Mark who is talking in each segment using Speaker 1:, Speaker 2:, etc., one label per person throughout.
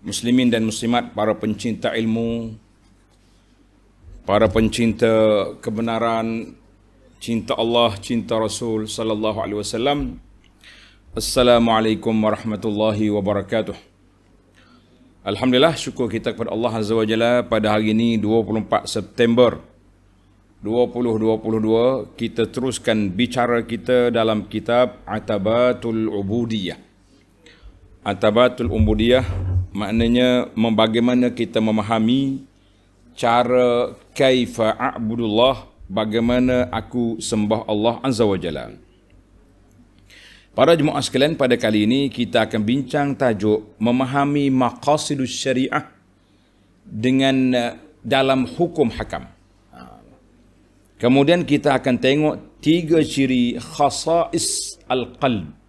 Speaker 1: muslimin dan muslimat para pencinta ilmu para pencinta kebenaran cinta Allah cinta Rasul sallallahu alaihi wasallam Assalamualaikum warahmatullahi wabarakatuh Alhamdulillah syukur kita kepada Allah Azza wa Jalla pada hari ini 24 September 2022 kita teruskan bicara kita dalam kitab Atabatul Ubudiyah Atabatul Umbudiyah maknanya bagaimana kita memahami cara kaifa a'budullah bagaimana aku sembah Allah Azza wa Jalla. Para jemaah sekalian pada kali ini kita akan bincang tajuk memahami maqasidus syariah dengan eh, dalam hukum hakam. Kemudian kita akan tengok tiga ciri khasais al-qalb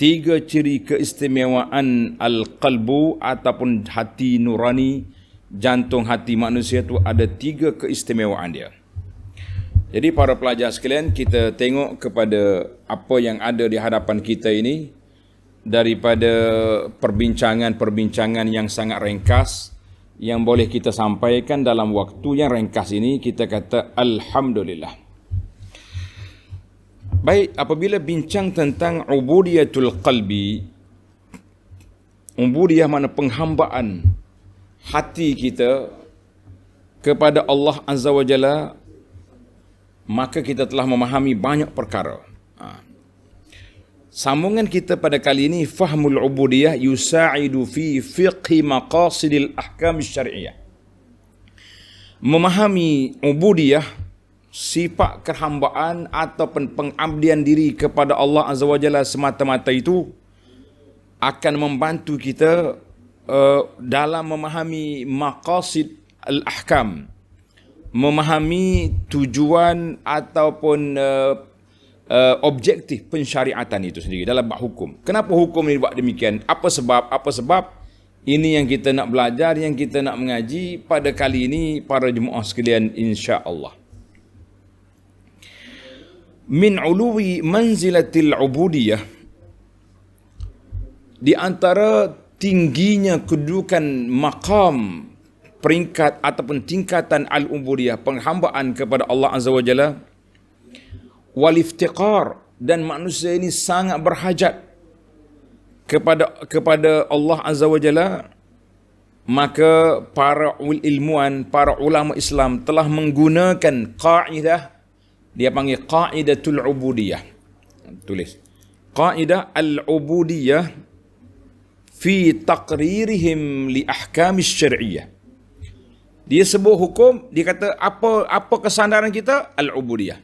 Speaker 1: tiga ciri keistimewaan al-qalbu ataupun hati nurani jantung hati manusia itu ada tiga keistimewaan dia. Jadi para pelajar sekalian kita tengok kepada apa yang ada di hadapan kita ini daripada perbincangan-perbincangan yang sangat ringkas yang boleh kita sampaikan dalam waktu yang ringkas ini kita kata alhamdulillah. Baik, apabila bincang tentang ubudiyatul qalbi, ubudiyah mana penghambaan hati kita kepada Allah Azza wa Jalla, maka kita telah memahami banyak perkara. Ha. Sambungan kita pada kali ini fahmul ubudiyah yusaidu fi fiqhi maqasidil ahkam syariah. Memahami ubudiyah sifat kehambaan ataupun pengabdian diri kepada Allah Azza wa Jalla semata-mata itu akan membantu kita uh, dalam memahami maqasid al-ahkam memahami tujuan ataupun uh, uh, objektif pensyariatan itu sendiri dalam bab hukum. Kenapa hukum ini buat demikian? Apa sebab? Apa sebab? Ini yang kita nak belajar, yang kita nak mengaji pada kali ini para jemaah sekalian insya-Allah min uluwi manzilatil ubudiyah di antara tingginya kedudukan maqam peringkat ataupun tingkatan al-ubudiyah penghambaan kepada Allah azza wajalla wal iftiqar dan manusia ini sangat berhajat kepada kepada Allah azza wajalla maka para ulil ilmuan para ulama Islam telah menggunakan kaidah dia panggil qaidatul ubudiyah tulis qaidah al ubudiyah fi taqririhim li ahkamis syar'iyyah dia sebut hukum dia kata apa apa kesandaran kita al ubudiyah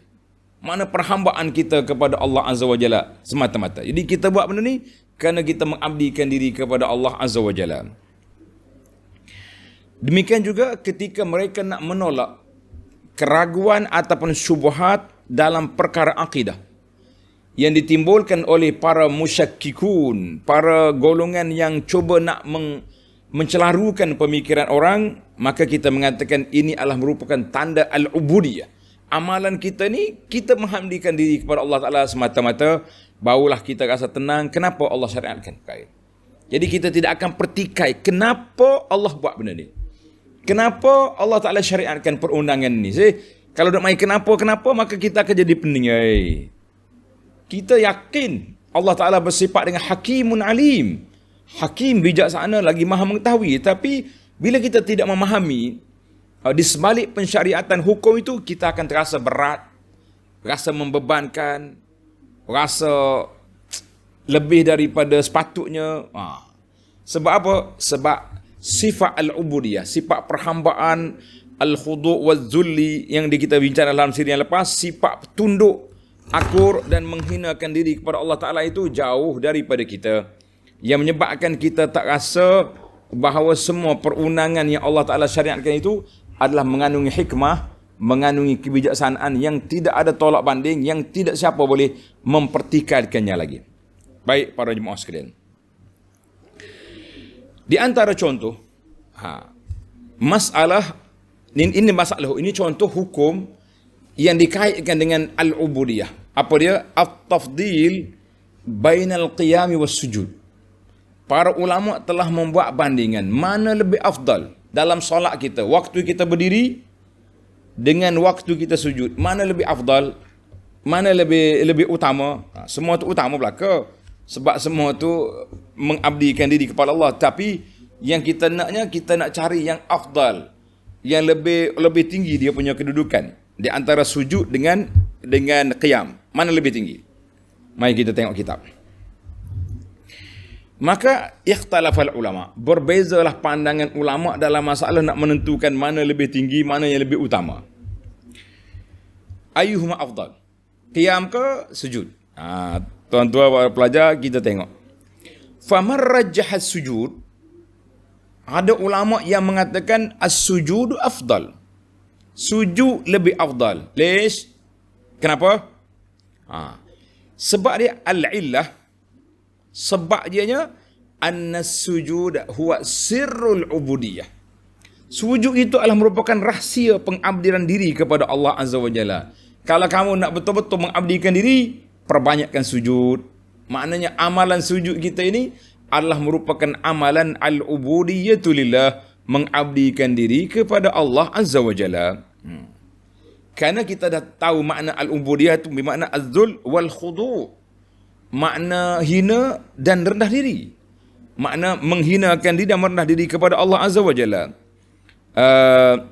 Speaker 1: makna perhambaan kita kepada Allah azza wajalla semata-mata jadi kita buat benda ni kerana kita mengabdikan diri kepada Allah azza wajalla demikian juga ketika mereka nak menolak keraguan ataupun syubhat dalam perkara akidah yang ditimbulkan oleh para musyakkikun, para golongan yang cuba nak meng, mencelarukan pemikiran orang, maka kita mengatakan ini adalah merupakan tanda al-ubudiyah. Amalan kita ni kita menghamdikan diri kepada Allah Taala semata-mata, barulah kita rasa tenang kenapa Allah syariatkan perkara. Jadi kita tidak akan pertikai kenapa Allah buat benda ni. Kenapa Allah Ta'ala syariatkan perundangan ni? Say, kalau nak main kenapa-kenapa, maka kita akan jadi pening. Hey. Kita yakin Allah Ta'ala bersifat dengan Hakimun Alim. Hakim bijaksana lagi maha mengetahui. Tapi bila kita tidak memahami, uh, di sebalik pensyariatan hukum itu, kita akan terasa berat, rasa membebankan, rasa lebih daripada sepatutnya. Ah. Sebab apa? Sebab sifat al-ubudiyah, sifat perhambaan al-khudu' wal-zulli yang kita bincang dalam siri yang lepas, sifat tunduk, akur dan menghinakan diri kepada Allah Ta'ala itu jauh daripada kita. Yang menyebabkan kita tak rasa bahawa semua perundangan yang Allah Ta'ala syariatkan itu adalah mengandungi hikmah, mengandungi kebijaksanaan yang tidak ada tolak banding, yang tidak siapa boleh mempertikalkannya lagi. Baik para jemaah sekalian. Di antara contoh, ha, masalah ini, ini masalah ini contoh hukum yang dikaitkan dengan al-ubudiyah. Apa dia? At-tafdil bainal qiyami wa sujud. Para ulama telah membuat bandingan mana lebih afdal dalam solat kita, waktu kita berdiri dengan waktu kita sujud, mana lebih afdal? Mana lebih lebih utama? Ha, semua itu utama belaka sebab semua tu mengabdikan diri kepada Allah tapi yang kita naknya kita nak cari yang afdal yang lebih lebih tinggi dia punya kedudukan di antara sujud dengan dengan kiam mana lebih tinggi mari kita tengok kitab maka ikhtalafal ulama berbezalah pandangan ulama dalam masalah nak menentukan mana lebih tinggi mana yang lebih utama ayuhuma afdal qiyam ke sujud ha, tuan-tuan para pelajar kita tengok famar rajah sujud ada ulama yang mengatakan as-sujud afdal sujud lebih afdal leis kenapa ha. sebab dia al-illah sebab dianya an-sujud huwa sirrul ubudiyah sujud itu adalah merupakan rahsia pengabdian diri kepada Allah azza wajalla kalau kamu nak betul-betul mengabdikan diri, perbanyakkan sujud. Maknanya amalan sujud kita ini adalah merupakan amalan al lillah mengabdikan diri kepada Allah Azza wa Jalla. Hmm. Karena kita dah tahu makna al-ubudiyyah itu bermakna az-zul wal khudu. Makna hina dan rendah diri. Makna menghinakan diri dan merendah diri kepada Allah Azza wa Jalla. Uh,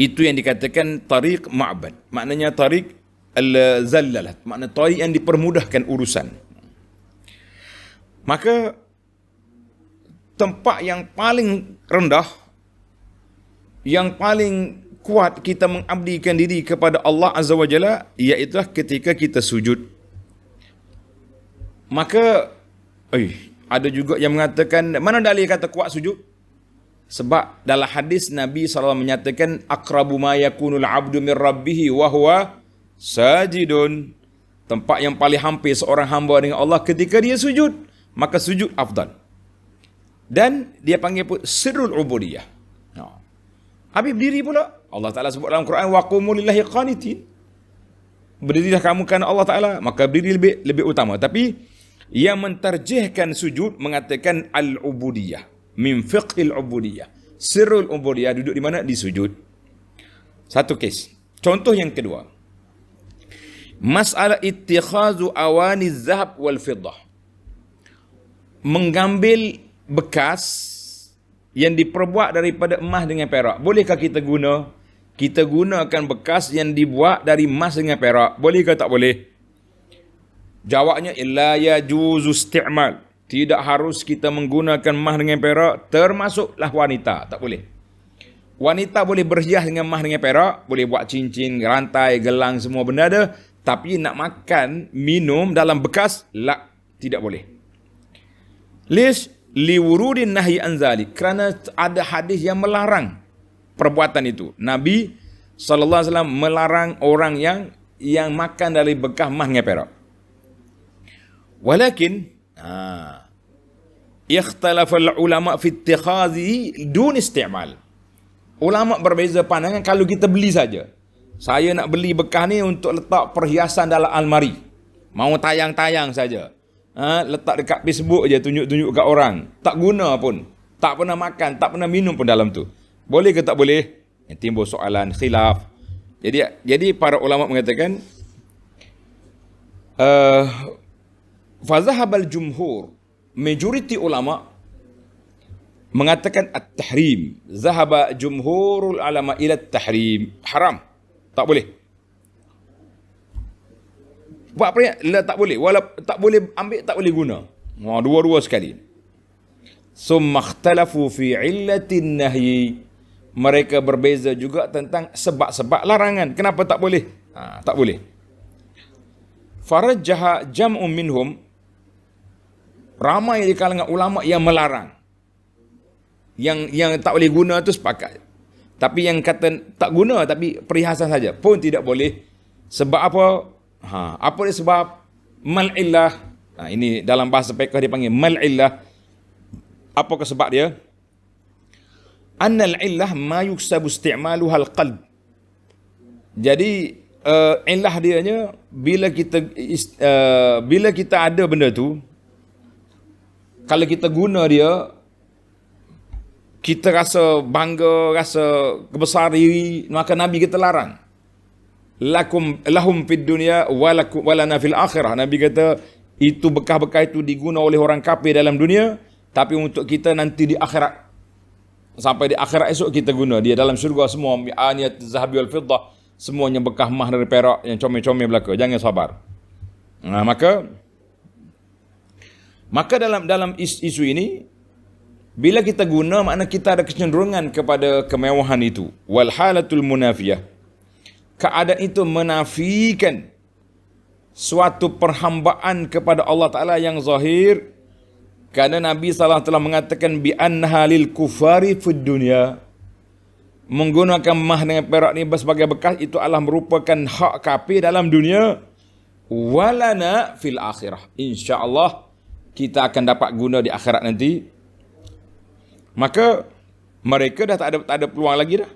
Speaker 1: itu yang dikatakan tarik ma'bad. Maknanya tarik al-zallalah makna tariq yang dipermudahkan urusan maka tempat yang paling rendah yang paling kuat kita mengabdikan diri kepada Allah Azza wa Jalla iaitu ketika kita sujud maka eh, ada juga yang mengatakan mana dalil kata kuat sujud sebab dalam hadis Nabi SAW menyatakan akrabu ma yakunul abdu min rabbihi wa sajidun tempat yang paling hampir seorang hamba dengan Allah ketika dia sujud maka sujud afdal dan dia panggil pun sirrul ubudiyah ha habis berdiri pula Allah Taala sebut dalam Quran waqumul qanitin berdiri dah kamu kan Allah Taala maka berdiri lebih lebih utama tapi yang menterjihkan sujud mengatakan al-ubudiyah min fiqhil ubudiyah sirrul ubudiyah duduk di mana di sujud satu kes contoh yang kedua Masalah ittikhazu awani zahab wal fiddah. Mengambil bekas yang diperbuat daripada emas dengan perak. Bolehkah kita guna? Kita gunakan bekas yang dibuat dari emas dengan perak. bolehkah tak boleh? Jawabnya illa ya juzu isti'mal. Tidak harus kita menggunakan emas dengan perak termasuklah wanita. Tak boleh. Wanita boleh berhias dengan emas dengan perak, boleh buat cincin, rantai, gelang semua benda ada, tapi nak makan minum dalam bekas lak tidak boleh lis liwurudin nahyi anzali kerana ada hadis yang melarang perbuatan itu nabi saw melarang orang yang yang makan dari bekas mah ngeperok walakin ha ikhtalaf ulama fi ittikhazi dun isti'mal ulama berbeza pandangan kalau kita beli saja saya nak beli bekas ni untuk letak perhiasan dalam almari. Mau tayang-tayang saja. Ha, letak dekat Facebook je, tunjuk-tunjuk kat orang. Tak guna pun. Tak pernah makan, tak pernah minum pun dalam tu. Boleh ke tak boleh? Yang timbul soalan khilaf. Jadi jadi para ulama mengatakan uh, jumhur majoriti ulama mengatakan at-tahrim zahaba jumhurul ulama ila at-tahrim haram tak boleh. Buat apa ya? tak boleh. Walau tak boleh ambil tak boleh guna. Ha dua-dua sekali. Summa ikhtalafu fi illati nahyi. Mereka berbeza juga tentang sebab-sebab larangan. Kenapa tak boleh? Ha, tak boleh. Farajjaha jam'u minhum ramai di kalangan ulama yang melarang. Yang yang tak boleh guna tu sepakat tapi yang kata tak guna tapi perhiasan saja pun tidak boleh sebab apa ha apa dia sebab mal ha, ini dalam bahasa fiqh dia panggil mal apa ke sebab dia annal illah ma yuksabu isti'maluha alqalb jadi uh, illah dia nya bila kita uh, bila kita ada benda tu kalau kita guna dia kita rasa bangga, rasa kebesaran. diri, maka Nabi kita larang. Lakum lahum fid dunya walakum walana fil akhirah. Nabi kata itu bekah-bekah itu diguna oleh orang kafir dalam dunia, tapi untuk kita nanti di akhirat sampai di akhirat esok kita guna dia dalam syurga semua aniyat zahabi wal fiddah semuanya bekah mah dari perak yang comel-comel belaka jangan sabar nah maka maka dalam dalam isu ini bila kita guna, makna kita ada kecenderungan kepada kemewahan itu. Walhalatul munafiyah. Keadaan itu menafikan suatu perhambaan kepada Allah Ta'ala yang zahir. Kerana Nabi salah telah mengatakan, bi'anha lil kufari fid dunya. Menggunakan mah dengan perak ni sebagai bekas, itu adalah merupakan hak kafir dalam dunia. Walana fil akhirah. Allah kita akan dapat guna di akhirat nanti maka mereka dah tak ada tak ada peluang lagi dah.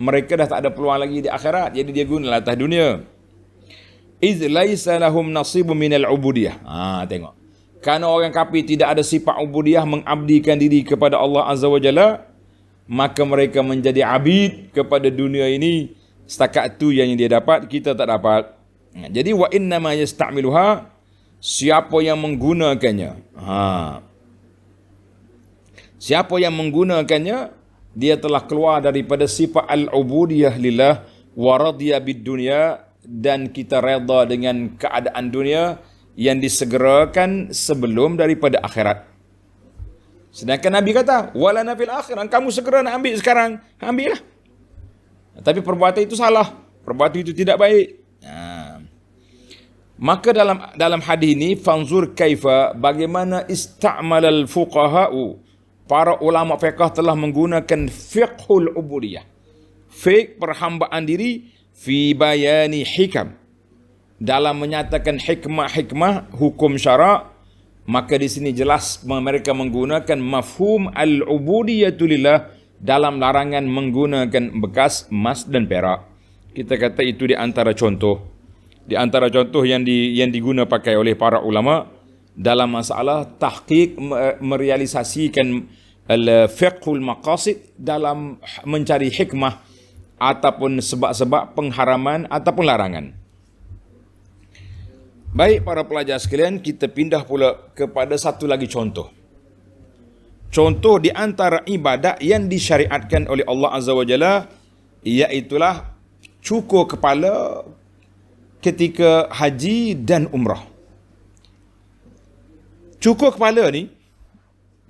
Speaker 1: Mereka dah tak ada peluang lagi di akhirat. Jadi dia guna atas dunia. Iz laisa lahum nasibu minal ubudiyah. Ha, tengok. Karena orang kafir tidak ada sifat ubudiyah mengabdikan diri kepada Allah Azza wa Jalla, maka mereka menjadi abid kepada dunia ini. Setakat tu yang dia dapat, kita tak dapat. Jadi wa inna ma yastamiluha siapa yang menggunakannya. Ha. Siapa yang menggunakannya, dia telah keluar daripada sifat al-ubudiyah lillah wa radiya bid-dunya dan kita redha dengan keadaan dunia yang disegerakan sebelum daripada akhirat. Sedangkan Nabi kata, wala nafil akhirat, kamu segera nak ambil sekarang, ambillah. Tapi perbuatan itu salah, perbuatan itu tidak baik. Ha. Maka dalam dalam hadis ini, fanzur kaifa bagaimana istamal al-fuqaha'u para ulama fiqh telah menggunakan fiqhul ubudiyah fiq perhambaan diri fi bayani hikam dalam menyatakan hikmah-hikmah hukum syarak maka di sini jelas mereka menggunakan mafhum al-ubudiyatu lillah dalam larangan menggunakan bekas emas dan perak kita kata itu di antara contoh di antara contoh yang di yang diguna pakai oleh para ulama' dalam masalah tahqiq merealisasikan al-fiqhul eh, maqasid dalam mencari hikmah ataupun sebab-sebab pengharaman ataupun larangan. Baik para pelajar sekalian, kita pindah pula kepada satu lagi contoh. Contoh di antara ibadat yang disyariatkan oleh Allah Azza wa Jalla iaitulah cukur kepala ketika haji dan umrah. Cukur kepala ni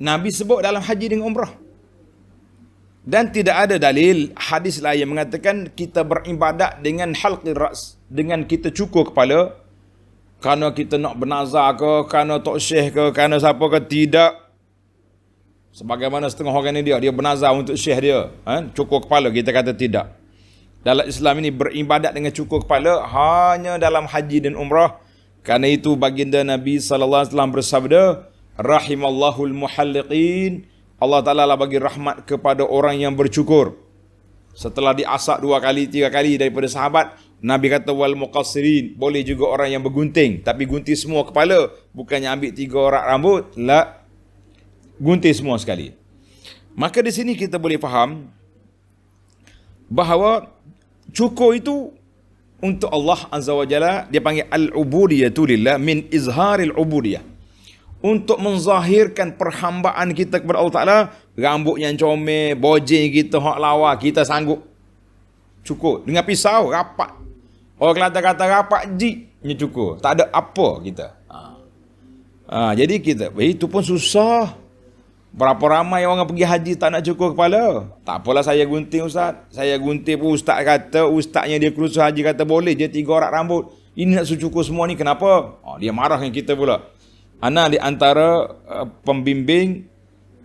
Speaker 1: Nabi sebut dalam haji dengan umrah. Dan tidak ada dalil hadis lain yang mengatakan kita beribadat dengan halqir ras dengan kita cukur kepala kerana kita nak bernazar ke, kerana tok syekh ke, kerana siapa ke, tidak. Sebagaimana setengah orang ni dia, dia bernazar untuk syekh dia. Ha? Cukur kepala, kita kata tidak. Dalam Islam ini beribadat dengan cukur kepala hanya dalam haji dan umrah. Karena itu baginda Nabi sallallahu alaihi wasallam bersabda, rahimallahul muhalliqin. Allah Taala lah bagi rahmat kepada orang yang bercukur. Setelah diasak dua kali, tiga kali daripada sahabat, Nabi kata wal muqassirin, boleh juga orang yang bergunting, tapi gunting semua kepala, bukannya ambil tiga orang rambut, la gunting semua sekali. Maka di sini kita boleh faham bahawa cukur itu untuk Allah Azza wa Jalla dia panggil al-ubudiyatu lillah min izharil ubudiyah. Untuk menzahirkan perhambaan kita kepada Allah Taala, rambut yang comel, bojeng kita hak lawa, kita sanggup. Cukup dengan pisau rapat. Orang kata kata rapat ji, ni cukup. Tak ada apa kita. Ha. Ha, jadi kita, itu pun susah. Berapa ramai orang pergi haji tak nak cukur kepala? Tak apalah saya gunting ustaz. Saya gunting pun ustaz kata, ustaznya dia kerusuh haji kata boleh je tiga orang rambut. Ini nak cukur semua ni kenapa? Oh, dia marah dengan kita pula. Ana di antara uh, pembimbing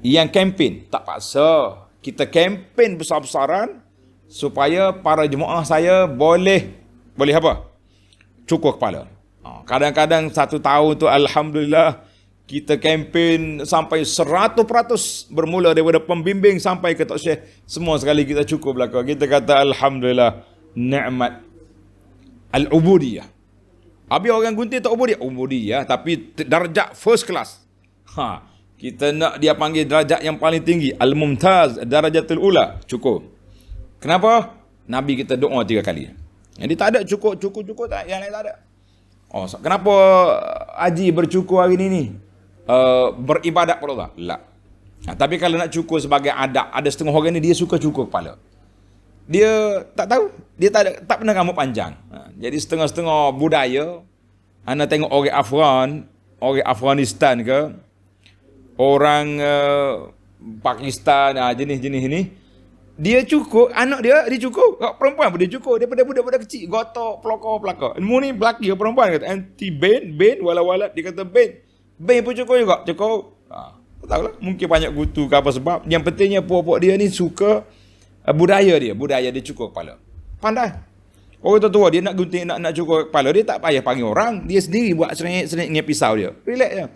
Speaker 1: yang kempen. Tak paksa. Kita kempen besar-besaran supaya para jemaah saya boleh boleh apa? Cukur kepala. Oh, kadang-kadang satu tahun tu Alhamdulillah kita kempen sampai 100% bermula daripada pembimbing sampai ke tok syekh semua sekali kita cukup lah kita kata alhamdulillah nikmat al-ubudiyah Habis orang gunting tak ubudiyah ubudiyah tapi darjat first class ha kita nak dia panggil darjat yang paling tinggi al-mumtaz darajatul ula cukup kenapa nabi kita doa tiga kali jadi tak ada cukup cukup cukup tak yang lain tak ada Oh, kenapa eh, Haji bercukur hari ini ni? uh, beribadat kepada Allah? Tak. Nah, ha, tapi kalau nak cukur sebagai adab, ada setengah orang ni dia suka cukur kepala. Dia tak tahu. Dia tak, ada, tak pernah rambut panjang. Ha, jadi setengah-setengah budaya, anda tengok orang Afghan, orang Afghanistan ke, orang uh, Pakistan, ha, jenis-jenis ini, dia cukup, anak dia, dia cukup. Kau perempuan pun dia cukup. Daripada budak-budak kecil, gotok, pelokok, pelakok. Mu ni belaki perempuan kata, anti ben, ben, wala-wala, dia kata ben. Bank pun cukup juga. Cukup. Ha. Tak tahulah. Mungkin banyak kutu ke apa sebab. Yang pentingnya puak-puak dia ni suka uh, budaya dia. Budaya dia cukup kepala. Pandai. Orang tua, tua dia nak gunting, nak, nak cukup kepala. Dia tak payah panggil orang. Dia sendiri buat serik-serik dengan pisau dia. Relax je.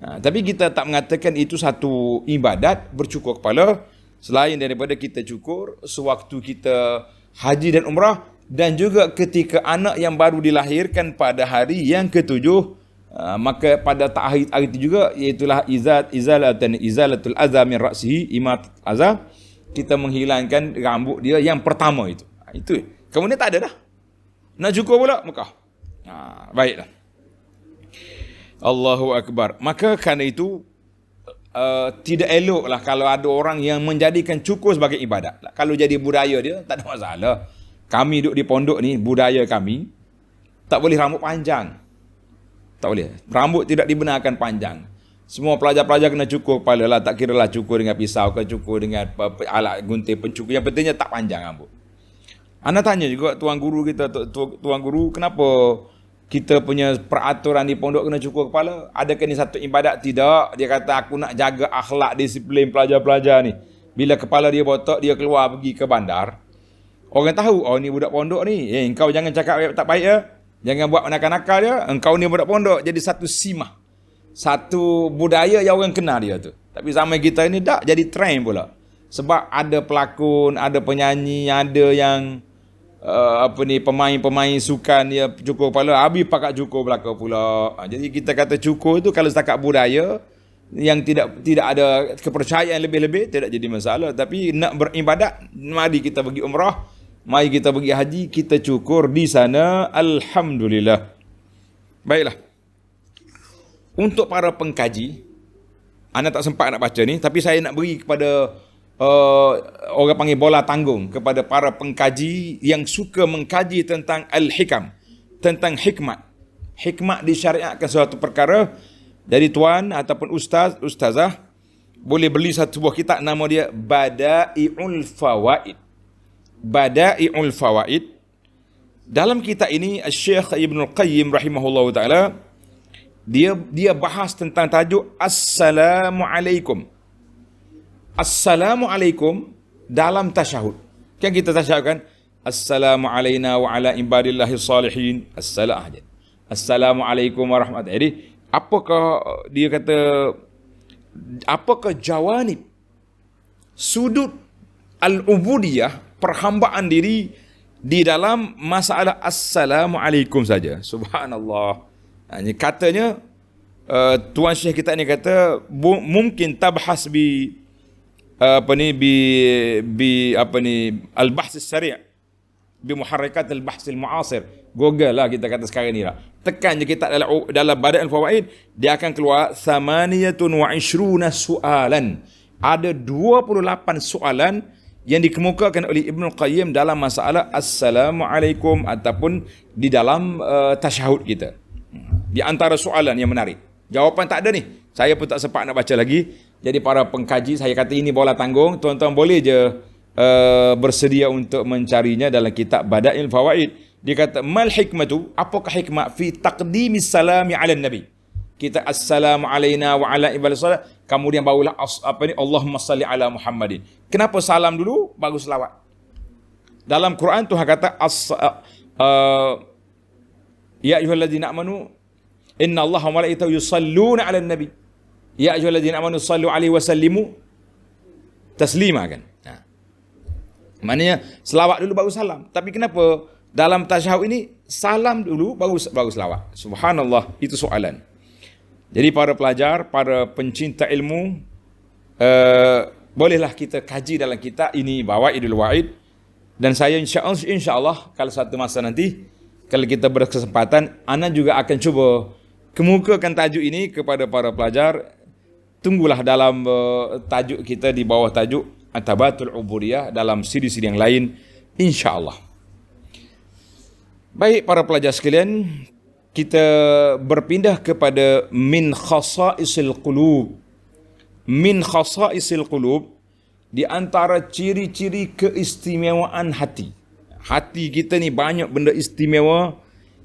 Speaker 1: Ha. tapi kita tak mengatakan itu satu ibadat bercukur kepala. Selain daripada kita cukur sewaktu kita haji dan umrah dan juga ketika anak yang baru dilahirkan pada hari yang ketujuh Ah, maka pada tahid hari itu juga iaitu lah izat izalatan izalatul azam min ra'sihi imat azam kita menghilangkan rambut dia yang pertama itu ah, itu kemudian tak ada dah nak cukur pula Mekah ha baiklah Allahu akbar maka kerana itu Uh, tidak lah kalau ada orang yang menjadikan cukur sebagai ibadat. Lah, kalau jadi budaya dia, tak ada masalah. Kami duduk di pondok ni, budaya kami, tak boleh rambut panjang. Tak boleh. Rambut tidak dibenarkan panjang. Semua pelajar-pelajar kena cukur kepala lah. Tak kira lah cukur dengan pisau ke cukur dengan alat gunting pencukur. Yang pentingnya tak panjang rambut. Anda tanya juga tuan guru kita, tuan guru kenapa kita punya peraturan di pondok kena cukur kepala? Adakah ini satu ibadat? Tidak. Dia kata aku nak jaga akhlak disiplin pelajar-pelajar ni. Bila kepala dia botak, dia keluar pergi ke bandar. Orang tahu, oh ni budak pondok ni. Eh, engkau jangan cakap tak baik ya. Jangan buat nakal-nakal dia. Engkau ni budak pondok jadi satu simah. Satu budaya yang orang kenal dia tu. Tapi zaman kita ni dah jadi trend pula. Sebab ada pelakon, ada penyanyi, ada yang uh, apa ni pemain-pemain sukan dia cukur kepala. Habis pakat cukur belakang pula. Ha, jadi kita kata cukur tu kalau setakat budaya yang tidak tidak ada kepercayaan lebih-lebih tidak jadi masalah. Tapi nak beribadat, mari kita pergi umrah. Mari kita pergi haji, kita cukur di sana. Alhamdulillah. Baiklah. Untuk para pengkaji, anda tak sempat nak baca ni, tapi saya nak beri kepada uh, orang panggil bola tanggung, kepada para pengkaji yang suka mengkaji tentang al-hikam, tentang hikmat. Hikmat disyariatkan suatu perkara, dari tuan ataupun ustaz, ustazah, boleh beli satu buah kitab nama dia Bada'i'ul Fawaid. Bada'i'ul Fawaid dalam kitab ini Syekh Ibnul Qayyim rahimahullah taala dia dia bahas tentang tajuk Assalamu Alaikum. Assalamu Alaikum dalam tasyahud. Kan kita tasyahud kan? Assalamu alayna wa ala ibadillahi salihin. Assalamu Alaikum warahmatullahi Jadi, apakah dia kata, apakah jawanib sudut al-ubudiyah, perhambaan diri di dalam masalah assalamualaikum saja subhanallah hanya katanya uh, tuan syekh kita ni kata mungkin tabhas bi uh, apa ni bi bi apa ni al bahs sari' bi muharrikat al bahs al muasir google lah kita kata sekarang ni lah tekan je kita dalam dalam badan fawaid dia akan keluar 28 soalan ada 28 soalan yang dikemukakan oleh Ibn Qayyim dalam masalah Assalamualaikum ataupun di dalam uh, tasyahud kita. Hmm. Di antara soalan yang menarik. Jawapan tak ada ni. Saya pun tak sempat nak baca lagi. Jadi para pengkaji saya kata ini bola tanggung. Tuan-tuan boleh je uh, bersedia untuk mencarinya dalam kitab Badail Fawaid. Dia kata, Mal hikmatu, apakah hikmat fi taqdimi salami ala nabi? Kita assalamu alaina wa ala ibadah salam kemudian barulah apa ni Allahumma salli ala Muhammadin. Kenapa salam dulu baru selawat? Dalam Quran Tuhan kata as uh, uh, ya ayyuhallazina amanu inna Allah wa malaikatahu yusalluna ala nabi ya ayyuhallazina amanu sallu alaihi wa sallimu taslima kan. Ha. Maknanya selawat dulu baru salam. Tapi kenapa dalam tasyahud ini salam dulu baru baru selawat? Subhanallah itu soalan. Jadi para pelajar, para pencinta ilmu, uh, bolehlah kita kaji dalam kita ini bahawa Idul Wa'id. Dan saya insyaAllah, insyaAllah kalau satu masa nanti, kalau kita berkesempatan, Ana juga akan cuba kemukakan tajuk ini kepada para pelajar. Tunggulah dalam uh, tajuk kita di bawah tajuk Atabatul Uburiyah dalam siri-siri yang lain, insyaAllah. Baik para pelajar sekalian, kita berpindah kepada min khasaisil qulub min khasaisil qulub di antara ciri-ciri keistimewaan hati hati kita ni banyak benda istimewa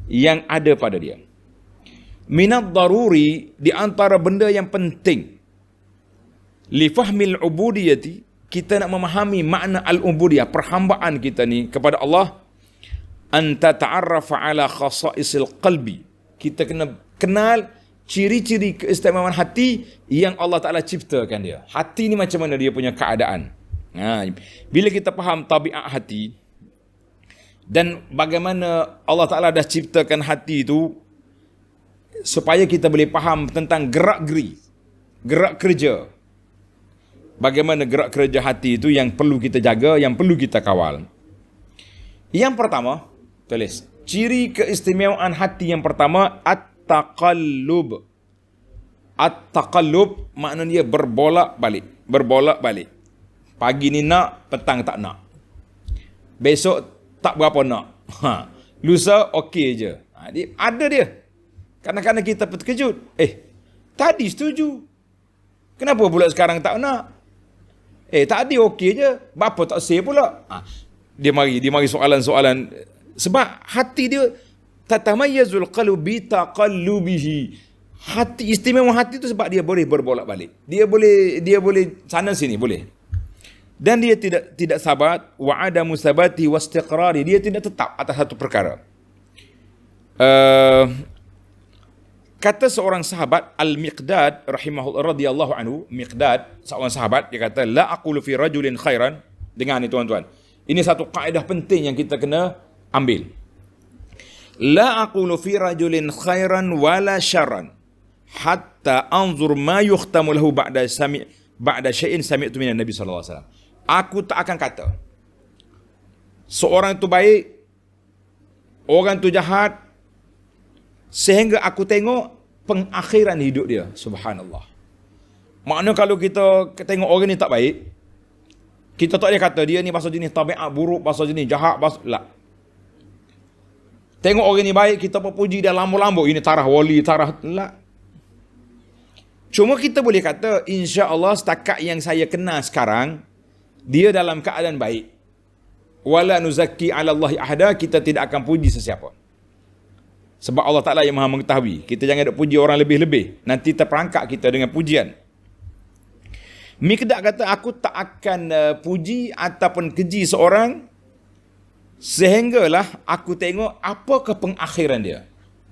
Speaker 1: yang ada pada dia minad daruri di antara benda yang penting li fahmil ubudiyati kita nak memahami makna al-ubudiyah perhambaan kita ni kepada Allah an tata'arraf ala khasaisil qalbi kita kena kenal ciri-ciri keistimewaan hati yang Allah Taala ciptakan dia hati ni macam mana dia punya keadaan ha bila kita faham tabiat hati dan bagaimana Allah Taala dah ciptakan hati itu supaya kita boleh faham tentang gerak-geri gerak kerja bagaimana gerak kerja hati itu yang perlu kita jaga yang perlu kita kawal yang pertama, Tulis. Ciri keistimewaan hati yang pertama at-taqallub. At-taqallub maknanya berbolak-balik, berbolak-balik. Pagi ni nak, petang tak nak. Besok tak berapa nak. Ha. Lusa okey je. Ha, dia, ada dia. Kadang-kadang kita terkejut. Eh, tadi setuju. Kenapa pula sekarang tak nak? Eh, tadi okey je. Bapa tak say pula. Ha. Dia mari, dia mari soalan-soalan sebab hati dia tatamayyazul qalbi taqallubihi hati istimewa hati tu sebab dia boleh berbolak balik dia boleh dia boleh sana sini boleh dan dia tidak tidak sabat wa ada musabati wastiqrari dia tidak tetap atas satu perkara uh, kata seorang sahabat al miqdad rahimahullah radhiyallahu anhu miqdad seorang sahabat dia kata la aqulu fi rajulin khairan dengan ni tuan-tuan ini satu kaedah penting yang kita kena ambil la aqulu fi rajulin khairan wala syarran hatta anzur ma yukhtamu lahu ba'da sami ba'da syai'in sami'tu minan nabi sallallahu alaihi wasallam aku tak akan kata seorang itu baik orang itu jahat sehingga aku tengok pengakhiran hidup dia subhanallah makna kalau kita tengok orang ni tak baik kita tak boleh kata dia ni pasal jenis tabiat buruk pasal jenis jahat pasal lah. Tengok orang ini baik, kita pun puji dia lambu-lambu. Ini tarah wali, tarah lah. Cuma kita boleh kata, insya Allah setakat yang saya kenal sekarang, dia dalam keadaan baik. Wala nuzaki ala Allah ahda, kita tidak akan puji sesiapa. Sebab Allah Ta'ala yang maha mengetahui. Kita jangan ada puji orang lebih-lebih. Nanti terperangkap kita dengan pujian. Mikdak kata, aku tak akan eh, puji ataupun keji seorang Sehinggalah aku tengok apa ke pengakhiran dia.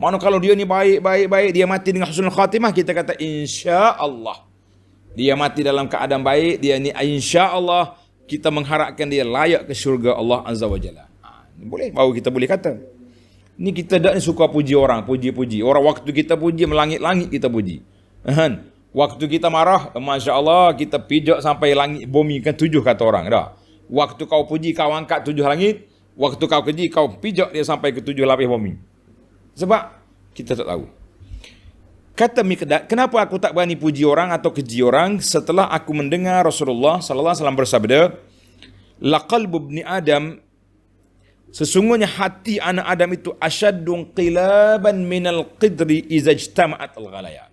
Speaker 1: Mana kalau dia ni baik-baik-baik, dia mati dengan husnul khatimah, kita kata insya Allah. Dia mati dalam keadaan baik, dia ni insya Allah. Kita mengharapkan dia layak ke syurga Allah Azza wa Jalla. Ha, boleh, baru kita boleh kata. Ni kita tak suka puji orang, puji-puji. Orang waktu kita puji, melangit-langit kita puji. Ahan. Waktu kita marah, Masya Allah, kita pijak sampai langit bumi kan tujuh kata orang. Dah. Waktu kau puji, kau angkat tujuh langit, Waktu kau kerja, kau pijak dia sampai ke tujuh lapis bumi. Sebab kita tak tahu. Kata Mikdad, kenapa aku tak berani puji orang atau keji orang setelah aku mendengar Rasulullah sallallahu alaihi wasallam bersabda, "Laqalbu ibni Adam sesungguhnya hati anak Adam itu asyaddu qilaban al qidri iza ijtama'at al-ghalaya."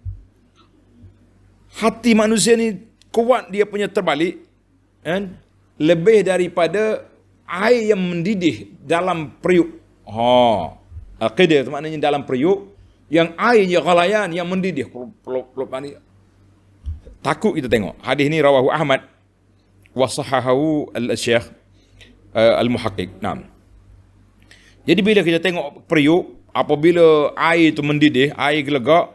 Speaker 1: Hati manusia ni kuat dia punya terbalik, kan? Lebih daripada air yang mendidih dalam periuk. oh, Al-Qidir itu maknanya dalam periuk yang airnya ghalayan yang mendidih. Takut kita tengok. Hadis ini rawahu Ahmad wa sahahahu al-Syekh eh, al-Muhaqqiq. Naam. Jadi bila kita tengok periuk apabila air itu mendidih, air gelegak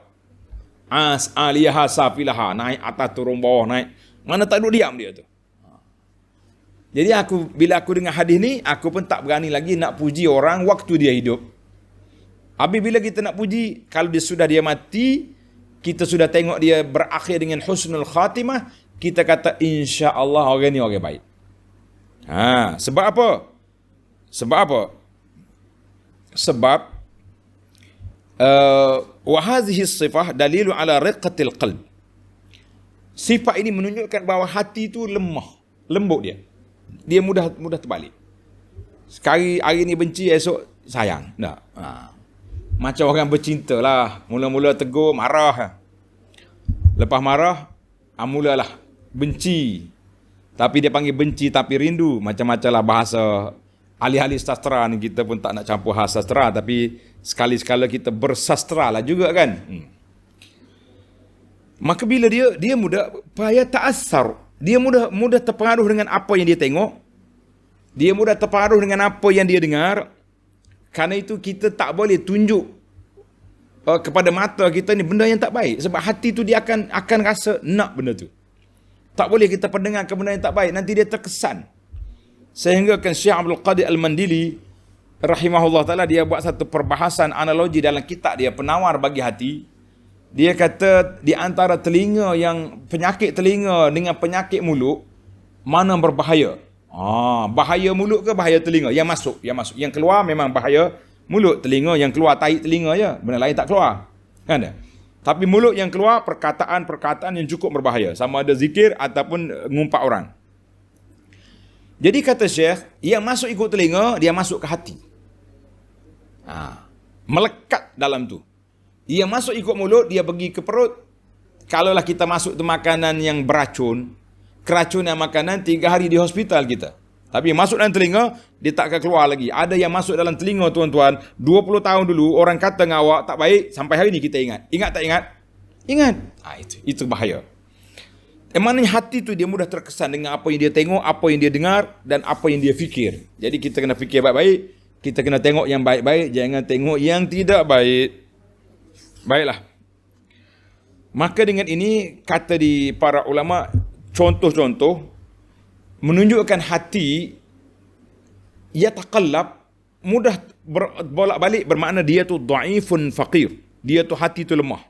Speaker 1: as aliyah safilaha naik atas turun bawah naik. Mana tak duduk diam dia tu. Jadi aku bila aku dengar hadis ni, aku pun tak berani lagi nak puji orang waktu dia hidup. Habis bila kita nak puji, kalau dia sudah dia mati, kita sudah tengok dia berakhir dengan husnul khatimah, kita kata insya-Allah orang ni orang baik. Ha, sebab apa? Sebab apa? Sebab eh, wa hadhihi sifah dalilu ala riqqatil qalb. Sifat ini menunjukkan bahawa hati itu lemah, lembut dia dia mudah mudah terbalik. Sekali hari ni benci, esok sayang. Tak. Ha. Macam orang bercinta lah. Mula-mula tegur, marah. Lepas marah, amulalah. Ha, benci. Tapi dia panggil benci tapi rindu. Macam-macam lah bahasa ahli-ahli sastra ni. Kita pun tak nak campur hal sastra. Tapi sekali-sekala kita bersastra lah juga kan. Hmm. Maka bila dia dia muda, payah tak asar dia mudah mudah terpengaruh dengan apa yang dia tengok. Dia mudah terpengaruh dengan apa yang dia dengar. Karena itu kita tak boleh tunjuk uh, kepada mata kita ni benda yang tak baik. Sebab hati tu dia akan akan rasa nak benda tu. Tak boleh kita pendengar ke benda yang tak baik. Nanti dia terkesan. Sehingga kan Syekh Abdul Qadir Al-Mandili rahimahullah ta'ala dia buat satu perbahasan analogi dalam kitab dia penawar bagi hati dia kata di antara telinga yang penyakit telinga dengan penyakit mulut mana berbahaya? Ah, bahaya mulut ke bahaya telinga? Yang masuk, yang masuk, yang keluar memang bahaya mulut telinga yang keluar tahi telinga ya, benda lain tak keluar. Kan? Tapi mulut yang keluar perkataan-perkataan yang cukup berbahaya sama ada zikir ataupun ngumpat orang. Jadi kata Syekh, yang masuk ikut telinga, dia masuk ke hati. Ah, melekat dalam tu. Dia masuk ikut mulut, dia pergi ke perut. Kalaulah kita masuk ke makanan yang beracun, keracunan makanan, tiga hari di hospital kita. Tapi masuk dalam telinga, dia tak akan keluar lagi. Ada yang masuk dalam telinga, tuan-tuan, 20 tahun dulu, orang kata dengan awak, tak baik, sampai hari ini kita ingat. Ingat tak ingat? Ingat. Ah, itu, itu bahaya. Yang maknanya hati tu dia mudah terkesan dengan apa yang dia tengok, apa yang dia dengar, dan apa yang dia fikir. Jadi kita kena fikir baik-baik. Kita kena tengok yang baik-baik, jangan tengok yang tidak baik. Baiklah. Maka dengan ini kata di para ulama contoh-contoh menunjukkan hati ia taqallab mudah bolak-balik bermakna dia tu dhaifun faqir. Dia tu hati tu lemah.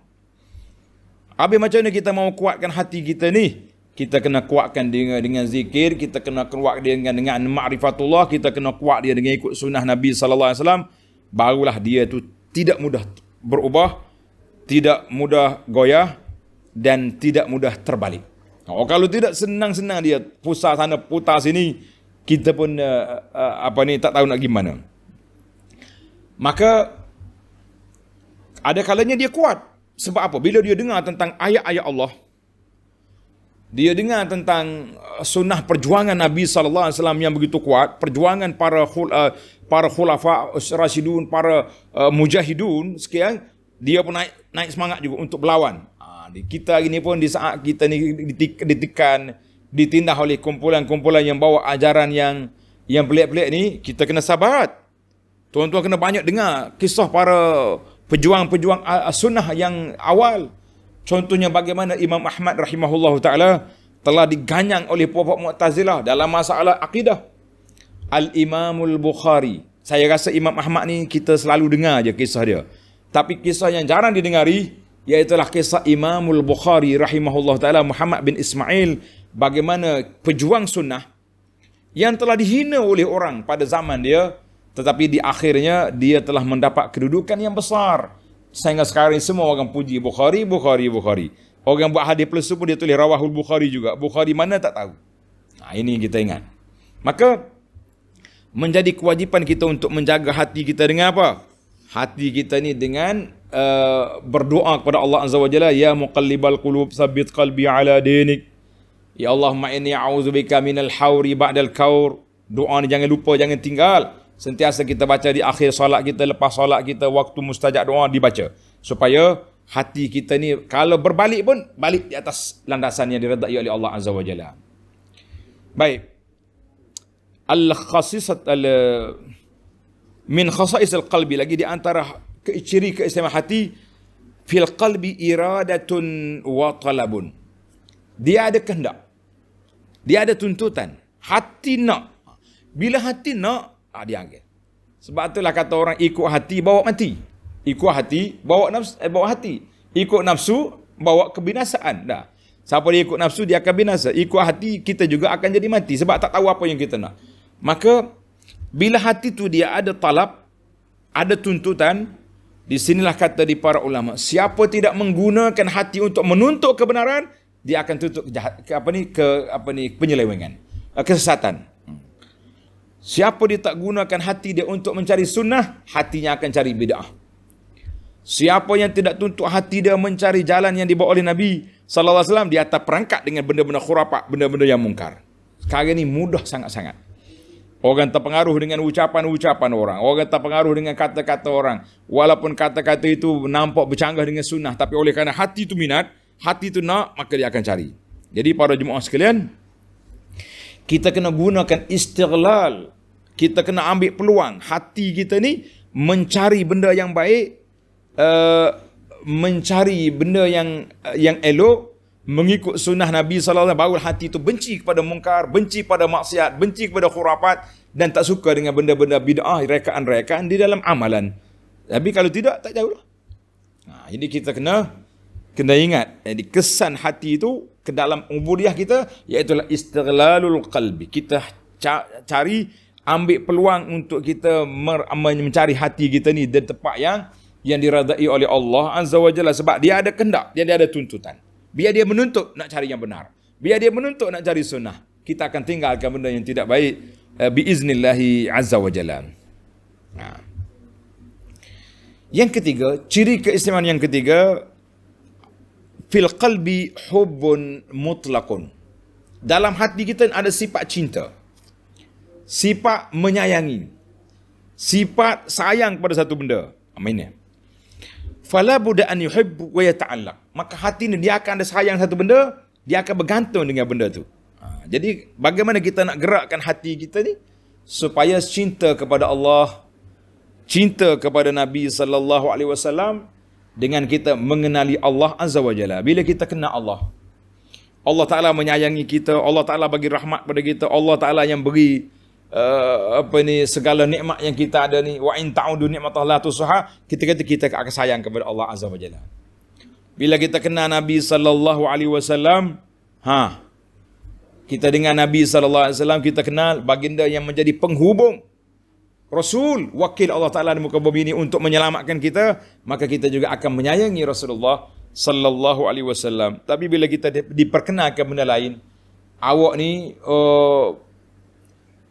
Speaker 1: Habis macam mana kita mau kuatkan hati kita ni? Kita kena kuatkan dengan, dengan zikir, kita kena kuat dia dengan dengan makrifatullah, kita kena kuat dia dengan ikut sunnah Nabi sallallahu alaihi wasallam, barulah dia tu tidak mudah berubah tidak mudah goyah dan tidak mudah terbalik. Oh, kalau tidak senang-senang dia pusar sana putar sini kita pun uh, uh, apa ni tak tahu nak gimana. Maka ada kalanya dia kuat. Sebab apa? Bila dia dengar tentang ayat-ayat Allah, dia dengar tentang eh, sunnah perjuangan Nabi sallallahu alaihi wasallam yang begitu kuat, perjuangan para khul, uh, para khulafa rasidun, para uh, mujahidun sekian, dia pun naik naik semangat juga untuk berlawan. Ah, kita hari ni pun di saat kita ni ditekan, ditindah oleh kumpulan-kumpulan yang bawa ajaran yang yang pelik-pelik ni, kita kena sabar. Tuan-tuan kena banyak dengar kisah para pejuang-pejuang sunnah yang awal. Contohnya bagaimana Imam Ahmad rahimahullah ta'ala telah diganyang oleh puak-puak Mu'tazilah dalam masalah akidah. Al-Imamul Bukhari. Saya rasa Imam Ahmad ni kita selalu dengar je kisah dia tapi kisah yang jarang didengari iaitulah kisah Imamul Bukhari rahimahullah taala Muhammad bin Ismail bagaimana pejuang sunnah yang telah dihina oleh orang pada zaman dia tetapi di akhirnya dia telah mendapat kedudukan yang besar sehingga sekarang semua orang puji Bukhari Bukhari Bukhari orang yang buat hadis plus pun dia tulis rawahul Bukhari juga Bukhari mana tak tahu nah ini kita ingat maka menjadi kewajipan kita untuk menjaga hati kita dengan apa hati kita ni dengan uh, berdoa kepada Allah Azza wa Jalla ya muqallibal qulub sabbit qalbi ala dinik ya Allah ma inni a'udzubika minal hauri ba'dal kaur doa ni jangan lupa jangan tinggal sentiasa kita baca di akhir solat kita lepas solat kita waktu mustajab doa dibaca supaya hati kita ni kalau berbalik pun balik di atas landasan yang diredai oleh Allah Azza wa Jalla baik al khasisat al min khasais al qalbi lagi di antara ciri keistimewaan hati fil qalbi iradatun wa talabun dia ada kehendak dia ada tuntutan hati nak bila hati nak ah, dia angkat sebab itulah kata orang ikut hati bawa mati ikut hati bawa nafsu eh, bawa hati ikut nafsu bawa kebinasaan dah siapa dia ikut nafsu dia akan binasa ikut hati kita juga akan jadi mati sebab tak tahu apa yang kita nak maka bila hati tu dia ada talab, ada tuntutan, di sinilah kata di para ulama, siapa tidak menggunakan hati untuk menuntut kebenaran, dia akan tuntut ke, ke apa ni ke apa ni penyelewengan, eh, kesesatan. Hmm. Siapa dia tak gunakan hati dia untuk mencari sunnah, hatinya akan cari bid'ah. Siapa yang tidak tuntut hati dia mencari jalan yang dibawa oleh Nabi sallallahu alaihi wasallam di atas perangkat dengan benda-benda khurafat, benda-benda yang mungkar. Sekarang ini mudah sangat-sangat. Orang terpengaruh dengan ucapan-ucapan orang. Orang terpengaruh dengan kata-kata orang. Walaupun kata-kata itu nampak bercanggah dengan sunnah. Tapi oleh kerana hati itu minat, hati itu nak, maka dia akan cari. Jadi para jemaah sekalian, kita kena gunakan istighlal. Kita kena ambil peluang. Hati kita ni mencari benda yang baik. Uh, mencari benda yang uh, yang elok mengikut sunnah Nabi SAW, barulah hati itu benci kepada mungkar, benci kepada maksiat, benci kepada khurafat dan tak suka dengan benda-benda bid'ah, rekaan-rekaan di dalam amalan. Tapi kalau tidak, tak jauh. Nah, ha, jadi kita kena kena ingat, jadi kesan hati itu ke dalam umuriah kita, iaitu istighlalul qalbi. Kita cari, ambil peluang untuk kita mencari hati kita ni dan tempat yang yang diradai oleh Allah Azza wa Jalla sebab dia ada kendak, dia ada tuntutan. Biar dia menuntut nak cari yang benar. Biar dia menuntut nak cari sunnah. Kita akan tinggalkan benda yang tidak baik. Uh, biiznillahi azza wa jalan. Ha. Yang ketiga, ciri keistimewaan yang ketiga. Fil qalbi hubun mutlakun. Dalam hati kita ada sifat cinta. Sifat menyayangi. Sifat sayang kepada satu benda. Amin ya. Fala budda an yuhibbu wa yata'allaq maka hati ni dia akan ada sayang satu benda, dia akan bergantung dengan benda tu. Ha, jadi bagaimana kita nak gerakkan hati kita ni supaya cinta kepada Allah, cinta kepada Nabi sallallahu alaihi wasallam dengan kita mengenali Allah azza wajalla. Bila kita kenal Allah, Allah Taala menyayangi kita, Allah Taala bagi rahmat pada kita, Allah Taala yang beri uh, apa ni segala nikmat yang kita ada ni wa in ta'udu tu tusaha kita kata kita akan sayang kepada Allah azza wajalla. Bila kita kenal Nabi sallallahu alaihi wasallam, ha. Kita dengan Nabi sallallahu alaihi wasallam kita kenal baginda yang menjadi penghubung Rasul wakil Allah Taala di muka bumi ini untuk menyelamatkan kita, maka kita juga akan menyayangi Rasulullah sallallahu alaihi wasallam. Tapi bila kita diperkenalkan benda lain, awak ni uh,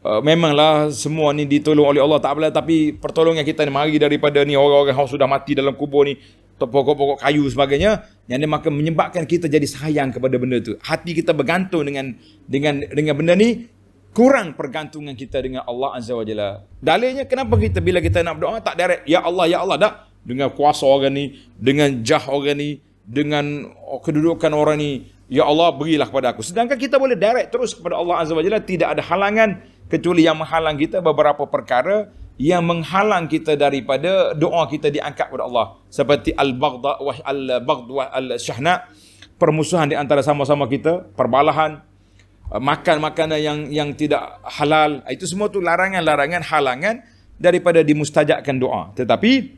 Speaker 1: Uh, memanglah semua ni ditolong oleh Allah Taala tapi pertolongan kita ni mari daripada ni orang-orang yang sudah mati dalam kubur ni pokok-pokok kayu sebagainya yang dia maka menyebabkan kita jadi sayang kepada benda tu. Hati kita bergantung dengan dengan dengan benda ni kurang pergantungan kita dengan Allah Azza wa Jalla. Dalilnya kenapa kita bila kita nak berdoa tak direct ya Allah ya Allah dak dengan kuasa orang ni, dengan jah orang ni, dengan kedudukan orang ni, ya Allah berilah kepada aku. Sedangkan kita boleh direct terus kepada Allah Azza wa Jalla tidak ada halangan kecuali yang menghalang kita beberapa perkara yang menghalang kita daripada doa kita diangkat kepada Allah seperti al-baghd wa al-baghd wa al-shahna permusuhan di antara sama-sama kita perbalahan eh, makan makanan yang yang tidak halal ah, itu semua tu larangan-larangan halangan daripada dimustajabkan doa tetapi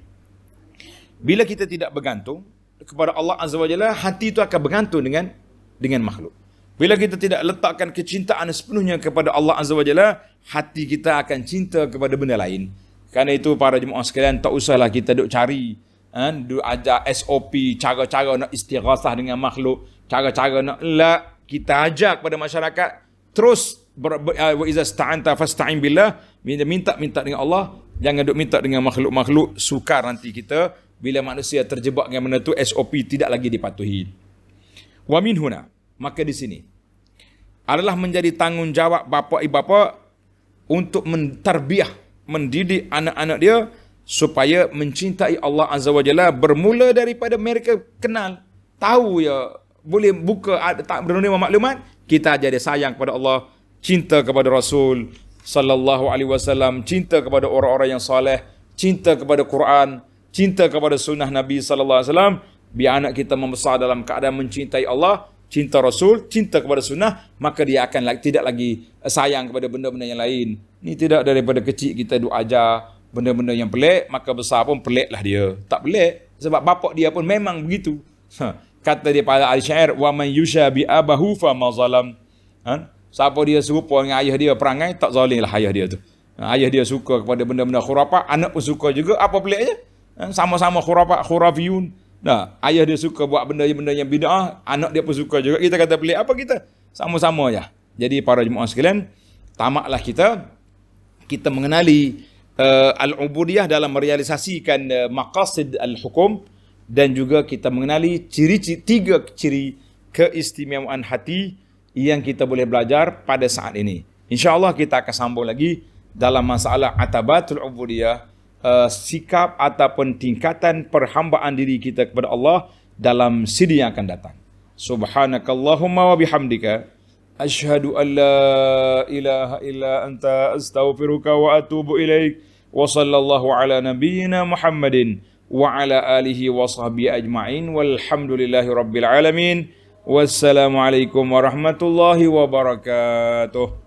Speaker 1: bila kita tidak bergantung kepada Allah azza wajalla hati itu akan bergantung dengan dengan makhluk bila kita tidak letakkan kecintaan sepenuhnya kepada Allah Azza wa Jalla, hati kita akan cinta kepada benda lain. Karena itu para jemaah sekalian, tak usahlah kita duk cari, kan, duk ajar SOP, cara-cara nak istighasah dengan makhluk, cara-cara nak la kita ajar kepada masyarakat, terus ya, wa iza sta'anta fasta'in billah minta minta dengan Allah jangan duk minta dengan makhluk-makhluk sukar nanti kita bila manusia terjebak dengan benda tu SOP tidak lagi dipatuhi wa min huna Maka di sini adalah menjadi tanggungjawab bapa ibu bapa untuk mentarbiah, mendidik anak-anak dia supaya mencintai Allah Azza wa Jalla bermula daripada mereka kenal, tahu ya boleh buka tak menerima maklumat kita jadi sayang kepada Allah, cinta kepada Rasul sallallahu alaihi wasallam, cinta kepada orang-orang yang soleh, cinta kepada Quran, cinta kepada sunnah Nabi sallallahu alaihi wasallam biar anak kita membesar dalam keadaan mencintai Allah cinta Rasul, cinta kepada sunnah, maka dia akan tidak lagi sayang kepada benda-benda yang lain. Ini tidak daripada kecil kita duk ajar benda-benda yang pelik, maka besar pun peliklah dia. Tak pelik. Sebab bapak dia pun memang begitu. Ha, kata dia pada Al-Syair, وَمَنْ يُشَى بِأَبَهُ فَمَا ظَلَمْ ha? Siapa dia serupa dengan ayah dia perangai, tak zalim lah ayah dia tu. Ha, ayah dia suka kepada benda-benda khurafat, anak pun suka juga, apa peliknya? Ha, sama-sama khurafat, khurafiyun. Nah, ayah dia suka buat benda-benda yang bid'ah, anak dia pun suka juga. Kita kata pelik apa kita? Sama-sama ya. Jadi para jemaah sekalian, tamaklah kita kita mengenali uh, al-ubudiyah dalam merealisasikan uh, maqasid al-hukum dan juga kita mengenali ciri-ciri tiga ciri keistimewaan hati yang kita boleh belajar pada saat ini. Insya-Allah kita akan sambung lagi dalam masalah atabatul ubudiyah uh, sikap ataupun tingkatan perhambaan diri kita kepada Allah dalam sidi yang akan datang. Subhanakallahumma wa bihamdika ashhadu an la ilaha illa anta astaghfiruka wa atubu ilaik wa sallallahu ala nabiyyina Muhammadin wa ala alihi wa sahbihi ajma'in walhamdulillahi rabbil alamin wassalamu alaikum warahmatullahi wabarakatuh